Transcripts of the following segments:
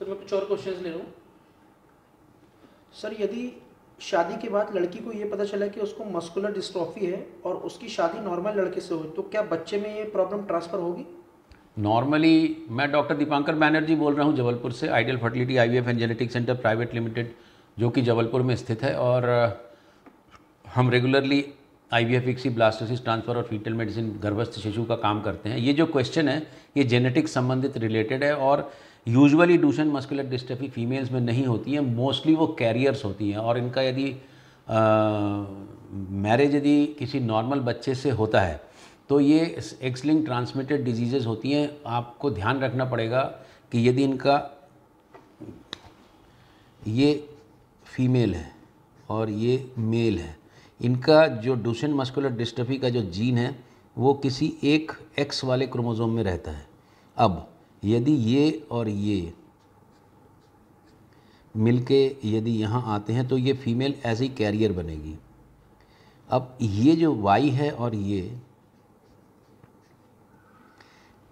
sir मैं कुछ और क्वेश्चन ले रहा हूँ सर यदि शादी के बाद लड़की को ये पता चला कि उसको मस्कुलर डिस्ट्रॉफी है और उसकी शादी नॉर्मल लड़के से हुई तो क्या बच्चे में ये प्रॉब्लम ट्रांसफ़र होगी नॉर्मली मैं डॉक्टर दीपांकर बैनर्जी बोल रहा हूँ जबलपुर से ideal fertility I and genetic centre private limited जो कि जबलपुर में स्थित है और हम regularly I V F ICSI blastocyst transfer और फीटल मेडिसिन गर्भस्थ शिशु का काम करते हैं ये जो क्वेश्चन है ये जेनेटिक्स संबंधित रिलेटेड है और usually Duchenne muscular dystrophy females में नहीं होती है मोस्टली वो कैरियर्स होती हैं और इनका यदि मैरिज यदि किसी नॉर्मल बच्चे से होता है तो ये एक्सलिंग ट्रांसमिटेड डिजीजेस होती हैं आपको ध्यान रखना पड़ेगा कि यदि इनका ये फीमेल है और ये मेल है इनका जो डूशन मस्कुलर डिस्ट्रफी का जो जीन है वो किसी एक एक्स वाले क्रोमोज़ोम में रहता है अब यदि ये और ये मिलके यदि यहाँ आते हैं तो ये फीमेल एज ही कैरियर बनेगी अब ये जो वाई है और ये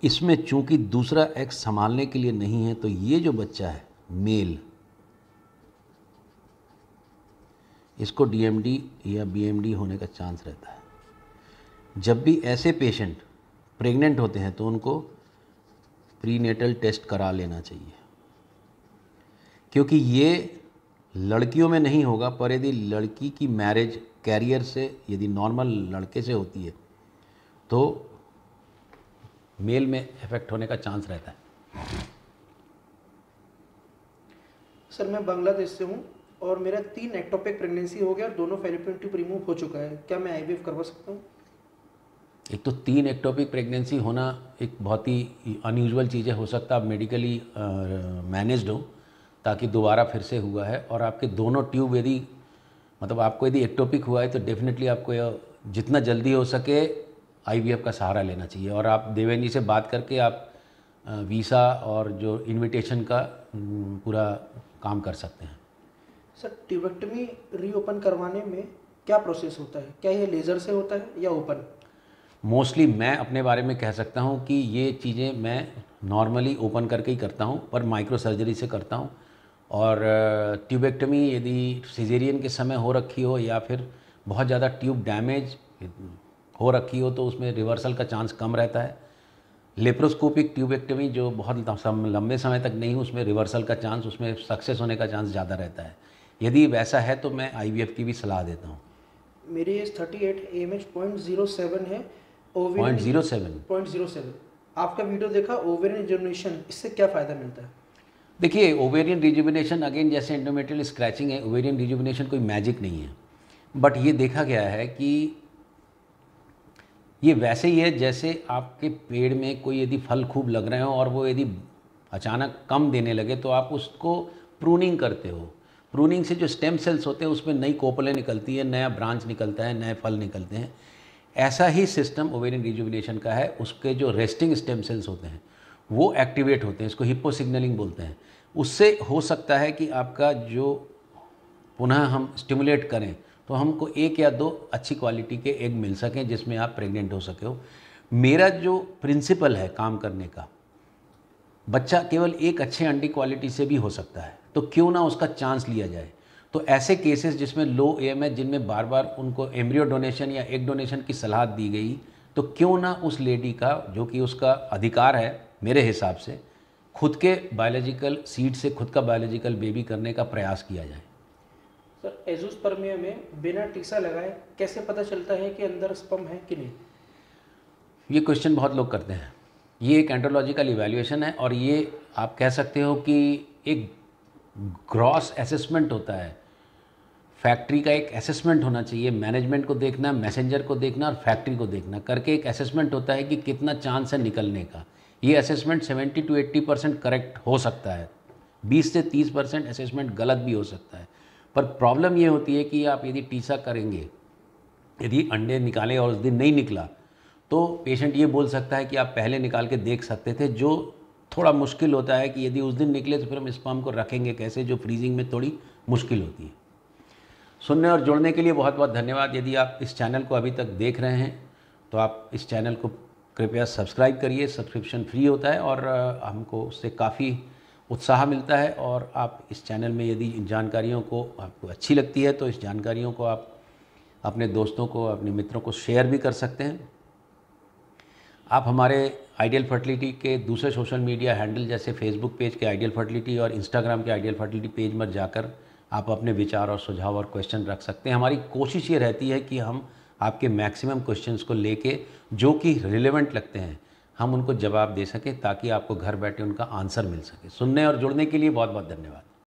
इसमें चूंकि दूसरा एक्स संभालने के लिए नहीं है तो ये जो बच्चा है मेल इसको डीएमडी या बीएमडी होने का चांस रहता है जब भी ऐसे पेशेंट प्रेग्नेंट होते हैं तो उनको प्रीनेटल टेस्ट करा लेना चाहिए क्योंकि ये लड़कियों में नहीं होगा पर यदि लड़की की मैरिज कैरियर से यदि नॉर्मल लड़के से होती है तो मेल में इफेक्ट होने का चांस रहता है सर मैं बांग्लादेश से हूँ और मेरा तीन एक्टोपिक प्रेगनेंसी हो गया और दोनों फेरेपेटिव रिमूव हो चुका है क्या मैं आईवीएफ करवा सकता हूँ एक तो तीन एक्टोपिक प्रेगनेंसी होना एक बहुत ही अनयूजल चीज़ है हो सकता है आप मेडिकली मैनेज्ड हो ताकि दोबारा फिर से हुआ है और आपके दोनों ट्यूब यदि मतलब आपको यदि एक्टोपिक हुआ है तो डेफिनेटली आपको जितना जल्दी हो सके आई का सहारा लेना चाहिए और आप देवेन जी से बात करके आप वीसा और जो इनविटेशन का पूरा काम कर सकते हैं सर ट्यूबेक्टमी रीओपन करवाने में क्या प्रोसेस होता है क्या ये लेज़र से होता है या ओपन मोस्टली मैं अपने बारे में कह सकता हूँ कि ये चीज़ें मैं नॉर्मली ओपन करके ही करता हूँ पर माइक्रो सर्जरी से करता हूँ और ट्यूबेक्टमी यदि सिजेरियन के समय हो रखी हो या फिर बहुत ज़्यादा ट्यूब डैमेज हो रखी हो तो उसमें रिवर्सल का चांस कम रहता है लेप्रोस्कोपिक ट्यूबेक्टमी जो बहुत लंबे समय तक नहीं उसमें रिवर्सल का चांस उसमें सक्सेस होने का चांस ज़्यादा रहता है यदि वैसा है तो मैं आई की भी सलाह देता हूँ मेरी age thirty eight M H point zero seven है पॉइंट आपका वीडियो देखा ओवेरियन रिजुविनेशन इससे क्या फ़ायदा मिलता है देखिए ओवेरियन रिजुविनेशन अगेन जैसे एंडोमेट्रियल स्क्रैचिंग है ओवेरियन रिजुविनेशन कोई मैजिक नहीं है बट ये देखा गया है कि ये वैसे ही है जैसे आपके पेड़ में कोई यदि फल खूब लग रहे हो और वो यदि अचानक कम देने लगे तो आप उसको प्रूनिंग करते हो प्रूनिंग से जो स्टेम सेल्स होते हैं उसमें नई कोपलें निकलती है नया ब्रांच निकलता है नए फल निकलते हैं ऐसा ही सिस्टम ओवेरियन रिजुविनेशन का है उसके जो रेस्टिंग स्टेम सेल्स होते हैं वो एक्टिवेट होते हैं इसको हिप्पो सिग्नलिंग बोलते हैं उससे हो सकता है कि आपका जो पुनः हम स्टिमुलेट करें तो हमको एक या दो अच्छी क्वालिटी के एग मिल सकें जिसमें आप प्रेग्नेंट हो सके हो मेरा जो प्रिंसिपल है काम करने का बच्चा केवल एक अच्छे अंडी क्वालिटी से भी हो सकता है तो क्यों ना उसका चांस लिया जाए तो ऐसे केसेस जिसमें लो एम है जिनमें बार बार उनको एम्ब्रियो डोनेशन या एक डोनेशन की सलाह दी गई तो क्यों ना उस लेडी का जो कि उसका अधिकार है मेरे हिसाब से खुद के बायोलॉजिकल सीड से खुद का बायोलॉजिकल बेबी करने का प्रयास किया जाए सर एजोस्पर्मिया में बिना टीसा लगाए कैसे पता चलता है कि अंदर स्पम है कि नहीं ये क्वेश्चन बहुत लोग करते हैं ये एक एंट्रोलॉजिकल इवेल्युएशन है और ये आप कह सकते हो कि एक ग्रॉस असेसमेंट होता है फैक्ट्री का एक असेसमेंट होना चाहिए मैनेजमेंट को देखना मैसेंजर को देखना और फैक्ट्री को देखना करके एक असेसमेंट होता है कि कितना चांस है निकलने का ये असेसमेंट 70 टू 80 परसेंट करेक्ट हो सकता है 20 से 30 परसेंट असेसमेंट गलत भी हो सकता है पर प्रॉब्लम ये होती है कि आप यदि टीसा करेंगे यदि अंडे निकाले और उस दिन नहीं निकला तो पेशेंट ये बोल सकता है कि आप पहले निकाल के देख सकते थे जो थोड़ा मुश्किल होता है कि यदि उस दिन निकले तो फिर हम स्पाम को रखेंगे कैसे जो फ्रीजिंग में थोड़ी मुश्किल होती है सुनने और जुड़ने के लिए बहुत बहुत धन्यवाद यदि आप इस चैनल को अभी तक देख रहे हैं तो आप इस चैनल को कृपया सब्सक्राइब करिए सब्सक्रिप्शन फ्री होता है और हमको उससे काफ़ी उत्साह मिलता है और आप इस चैनल में यदि इन जानकारियों को आपको अच्छी लगती है तो इस जानकारियों को आप अपने दोस्तों को अपने मित्रों को शेयर भी कर सकते हैं आप हमारे आइडियल फर्टिलिटी के दूसरे सोशल मीडिया हैंडल जैसे फेसबुक पेज के आइडियल फर्टिलिटी और इंस्टाग्राम के आइडियल फर्टिलिटी पेज पर जाकर आप अपने विचार और सुझाव और क्वेश्चन रख सकते हैं हमारी कोशिश ये रहती है कि हम आपके मैक्सिमम क्वेश्चंस को लेके जो कि रिलेवेंट लगते हैं हम उनको जवाब दे सकें ताकि आपको घर बैठे उनका आंसर मिल सके सुनने और जुड़ने के लिए बहुत बहुत धन्यवाद